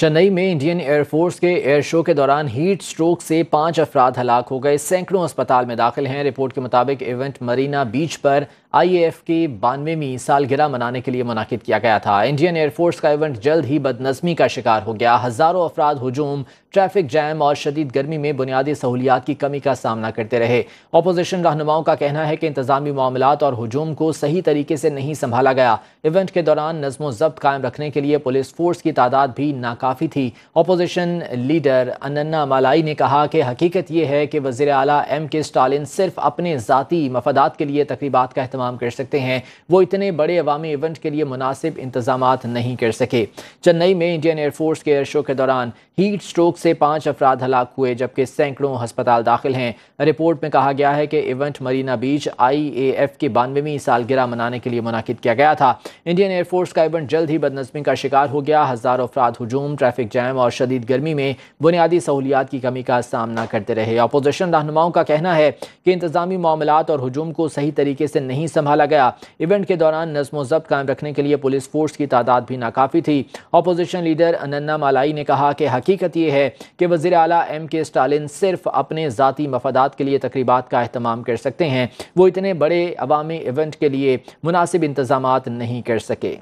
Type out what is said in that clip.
चेन्नई में Indian air force के air show के दौरान हीट स्ट्रोक से पांच अफराद हलाक हो गए सैकड़ों अस्पताल में दाखिल हैं रिपोर्ट के मुताबिक इवेंट मरीना बीच पर आईएएफ की बानवेवीं सालगिरह मनाने के लिए मुनद किया गया था इंडियन एयरफोर्स का इवेंट जल्द ही बदनजमी का शिकार हो गया हज़ारों अफराद हजूम ट्रैफिक जैम और शदीद गर्मी में बुनियादी सहूलियात की कमी का सामना करते रहे अपोजिशन रहनुमाओं का कहना है कि इंतजामी मामला और हजूम को सही तरीके से नहीं संभाला गया इवेंट के दौरान नजमो ज़ब्त कायम रखने के लिए पुलिस फोर्स की तादाद भी नाकाम काफ़ी थी अपोजिशन लीडर अनन्ना मालाई ने कहा कि हकीकत यह है कि वज़ी अली एम के स्टालिन सिर्फ अपने ज़ाती मफादात के लिए तकरीबा का अहतमाम कर सकते हैं वो इतने बड़े अवामी इवेंट के लिए मुनासिब इंतजाम नहीं कर सके चेन्नई में इंडियन एयरफोर्स के एयर शो के दौरान हीट स्ट्रोक से पाँच अफराद हलाक हुए जबकि सैकड़ों हस्पताल दाखिल हैं रिपोर्ट में कहा गया है कि event Marina Beach I A F की बानवेवीं सालगिरह मनाने के लिए मुनद किया गया था इंडियन एयरफोर्स का इवेंट जल्द ही बदनजमी का शिकार हो गया हज़ारों अफराद हजूम ट्रैफिक जैम और शदीद गर्मी में बुनियादी सहूलियात की कमी का सामना करते रहे अपोजिशन रहनुमाओं का कहना है कि इंतजामी मामला और हजूम को सही तरीके से नहीं संभाला गया इवेंट के दौरान नज्म जब्त कायम रखने के लिए पुलिस फोर्स की तादाद भी नाकाफी थी अपोजिशन लीडर अनन्ना मालाई ने कहा कि हकीकत यह है कि वजी अला एम के स्टालिन सिर्फ अपने जतीी मफादात के लिए तकरीबा का अहतमाम कर सकते हैं वो इतने बड़े अवामी इवेंट के लिए मुनासिब इंतजाम नहीं कर सके